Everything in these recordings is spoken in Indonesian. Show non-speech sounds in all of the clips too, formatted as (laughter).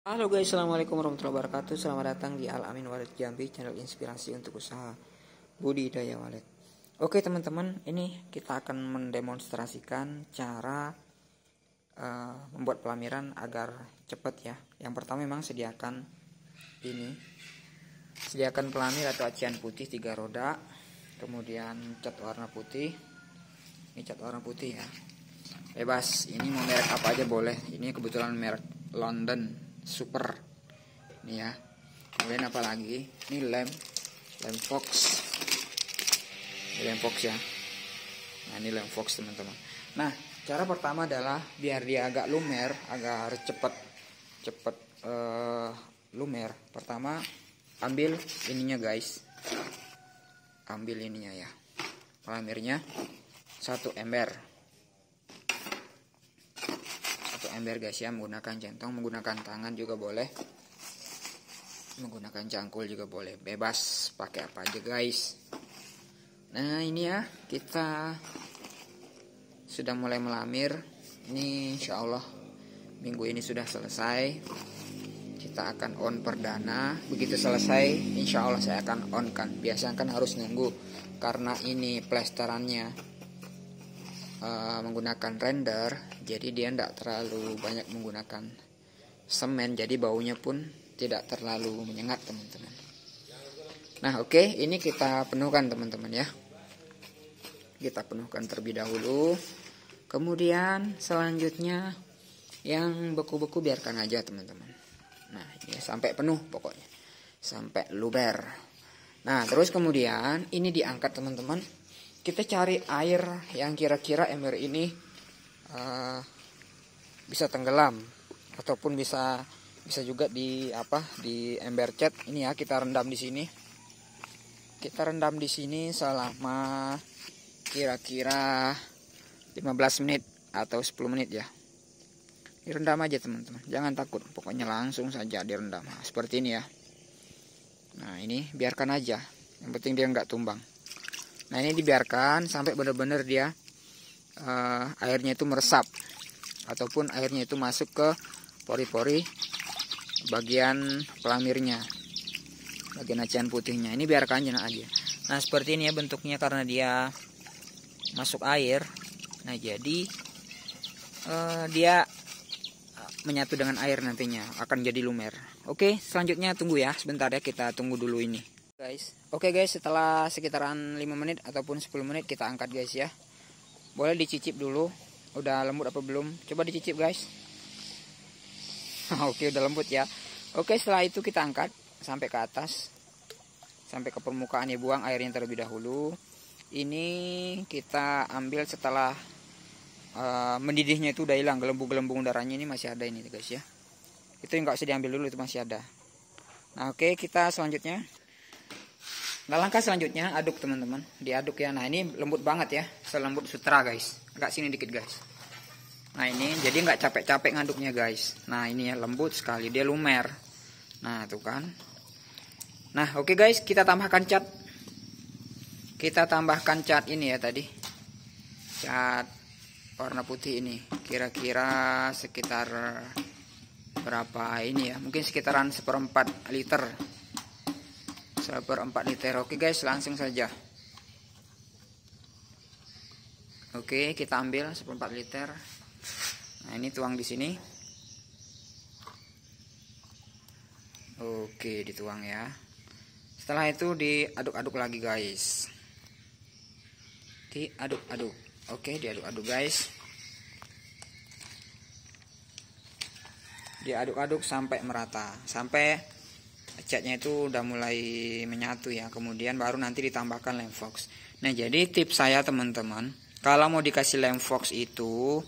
Halo guys, Assalamualaikum warahmatullahi wabarakatuh Selamat datang di Al Amin Walid Jambi Channel inspirasi untuk usaha budidaya Walid Oke teman-teman, ini kita akan mendemonstrasikan cara uh, membuat pelamiran agar cepat ya Yang pertama memang sediakan ini Sediakan pelamir atau acian putih tiga roda Kemudian cat warna putih Ini cat warna putih ya Bebas, ini mau merek apa aja boleh Ini kebetulan merek London super ini ya kemudian apa lagi ini lem lem fox ini lem fox ya nah ini lem fox teman-teman nah cara pertama adalah biar dia agak lumer agar cepet cepet uh, lumer pertama ambil ininya guys ambil ininya ya pelamirnya satu ember ember guys ya menggunakan centong menggunakan tangan juga boleh menggunakan cangkul juga boleh bebas pakai apa aja guys nah ini ya kita sudah mulai melamir ini insya Allah minggu ini sudah selesai kita akan on perdana begitu selesai insya Allah saya akan on kan biasanya kan harus nunggu karena ini plesterannya Eh, menggunakan render jadi dia tidak terlalu banyak menggunakan semen jadi baunya pun tidak terlalu menyengat teman-teman nah oke okay, ini kita penuhkan teman-teman ya kita penuhkan terlebih dahulu kemudian selanjutnya yang beku-beku biarkan aja teman-teman nah ini sampai penuh pokoknya sampai luber nah terus kemudian ini diangkat teman-teman kita cari air yang kira-kira ember ini uh, bisa tenggelam ataupun bisa bisa juga di apa di ember cat ini ya kita rendam di sini kita rendam di sini selama kira-kira 15 menit atau 10 menit ya direndam aja teman-teman jangan takut pokoknya langsung saja direndam nah, seperti ini ya nah ini biarkan aja yang penting dia nggak tumbang Nah ini dibiarkan sampai benar-benar dia uh, airnya itu meresap ataupun airnya itu masuk ke pori-pori bagian pelamirnya, bagian acian putihnya. Ini biarkan aja. Nah seperti ini ya bentuknya karena dia masuk air. Nah jadi uh, dia menyatu dengan air nantinya akan jadi lumer. Oke, selanjutnya tunggu ya, sebentar ya kita tunggu dulu ini guys oke okay guys setelah sekitaran 5 menit ataupun 10 menit kita angkat guys ya boleh dicicip dulu udah lembut apa belum coba dicicip guys (laughs) oke okay, udah lembut ya oke okay, setelah itu kita angkat sampai ke atas sampai ke permukaan ya buang airnya terlebih dahulu ini kita ambil setelah uh, mendidihnya itu udah hilang gelembung-gelembung darahnya ini masih ada ini guys ya itu yang gak usah diambil dulu itu masih ada nah oke okay, kita selanjutnya Nah langkah selanjutnya aduk teman-teman, diaduk ya. Nah ini lembut banget ya, selembut sutra guys. Agak sini dikit guys. Nah ini jadi nggak capek-capek ngaduknya guys. Nah ini ya lembut sekali, dia lumer. Nah tuh kan. Nah oke okay guys, kita tambahkan cat. Kita tambahkan cat ini ya tadi. Cat warna putih ini. Kira-kira sekitar berapa ini ya? Mungkin sekitaran seperempat liter sabar 4 liter oke guys langsung saja oke kita ambil seperempat liter nah ini tuang di sini oke dituang ya setelah itu diaduk-aduk lagi guys diaduk-aduk oke diaduk-aduk guys diaduk-aduk sampai merata sampai catnya itu udah mulai menyatu ya kemudian baru nanti ditambahkan lem fox nah jadi tips saya teman-teman kalau mau dikasih lem fox itu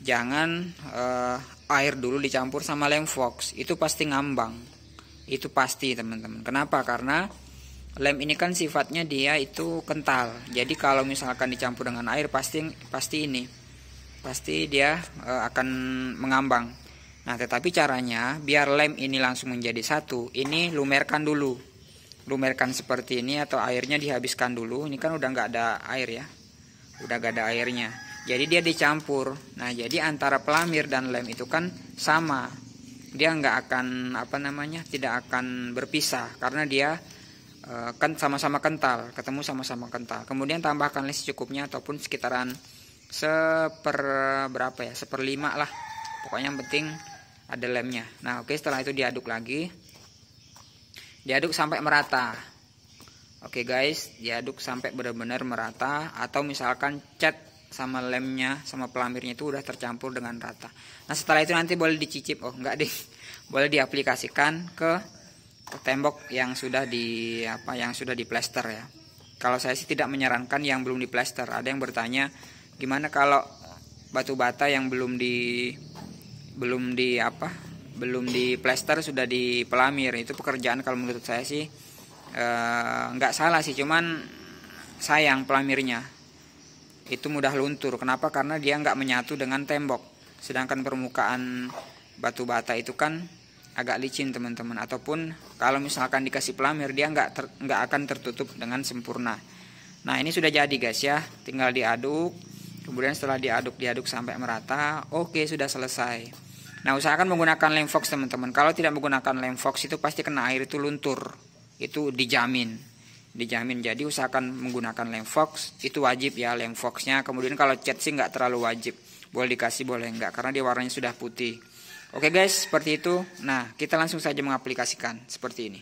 jangan uh, air dulu dicampur sama lem fox itu pasti ngambang itu pasti teman-teman kenapa karena lem ini kan sifatnya dia itu kental jadi kalau misalkan dicampur dengan air pasti pasti ini pasti dia uh, akan mengambang Nah, tetapi caranya biar lem ini langsung menjadi satu, ini lumerkan dulu. Lumerkan seperti ini atau airnya dihabiskan dulu. Ini kan udah nggak ada air ya. Udah nggak ada airnya. Jadi dia dicampur. Nah, jadi antara pelamir dan lem itu kan sama. Dia nggak akan apa namanya? tidak akan berpisah karena dia kan sama-sama kental, ketemu sama-sama kental. Kemudian tambahkan list cukupnya ataupun sekitaran seper berapa ya? seperlima lah. Pokoknya yang penting ada lemnya nah oke setelah itu diaduk lagi diaduk sampai merata oke guys diaduk sampai benar-benar merata atau misalkan cat sama lemnya sama pelamirnya itu udah tercampur dengan rata nah setelah itu nanti boleh dicicip oh enggak deh (laughs) boleh diaplikasikan ke, ke tembok yang sudah di apa yang sudah diplester ya kalau saya sih tidak menyarankan yang belum diplester ada yang bertanya gimana kalau batu bata yang belum di belum di apa belum di plester sudah di pelamir itu pekerjaan kalau menurut saya sih eh, nggak e, salah sih cuman sayang pelamirnya itu mudah luntur kenapa karena dia nggak menyatu dengan tembok sedangkan permukaan batu bata itu kan agak licin teman-teman ataupun kalau misalkan dikasih pelamir dia nggak ter, akan tertutup dengan sempurna nah ini sudah jadi guys ya tinggal diaduk kemudian setelah diaduk diaduk sampai merata oke sudah selesai Nah, usahakan menggunakan lem fox teman-teman. Kalau tidak menggunakan lem fox itu pasti kena air itu luntur. Itu dijamin. Dijamin. Jadi usahakan menggunakan lem fox itu wajib ya lem foxnya. Kemudian kalau cat sih nggak terlalu wajib. Boleh dikasih boleh nggak karena dia warnanya sudah putih. Oke guys, seperti itu. Nah, kita langsung saja mengaplikasikan seperti ini.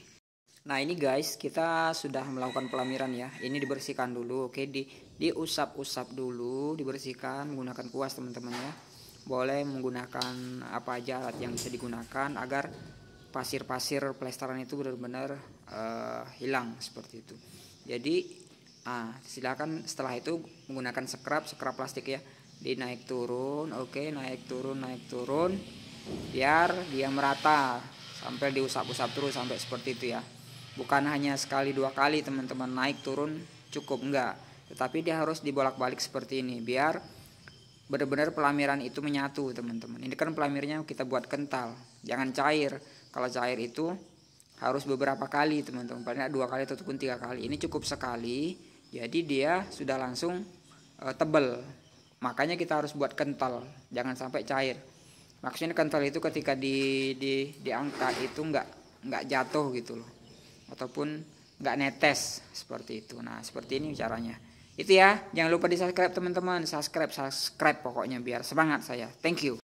Nah ini guys kita sudah melakukan pelamiran ya Ini dibersihkan dulu oke di diusap-usap dulu dibersihkan menggunakan kuas teman-teman ya boleh menggunakan apa aja alat yang bisa digunakan agar pasir-pasir plesteran itu benar-benar uh, hilang seperti itu. Jadi ah silakan setelah itu menggunakan sekrap sekrap plastik ya dinaik turun oke naik turun naik turun biar dia merata sampai diusap-usap terus sampai seperti itu ya bukan hanya sekali dua kali teman-teman naik turun cukup enggak tetapi dia harus dibolak-balik seperti ini biar benar-benar pelamiran itu menyatu teman-teman ini kan pelamirnya kita buat kental jangan cair kalau cair itu harus beberapa kali teman-teman paling dua kali ataupun tiga kali ini cukup sekali jadi dia sudah langsung e, tebel makanya kita harus buat kental jangan sampai cair maksudnya kental itu ketika di, di diangkat itu enggak nggak jatuh gitu loh ataupun enggak netes seperti itu nah seperti ini caranya itu ya, jangan lupa di subscribe teman-teman, subscribe, subscribe pokoknya biar semangat saya. Thank you.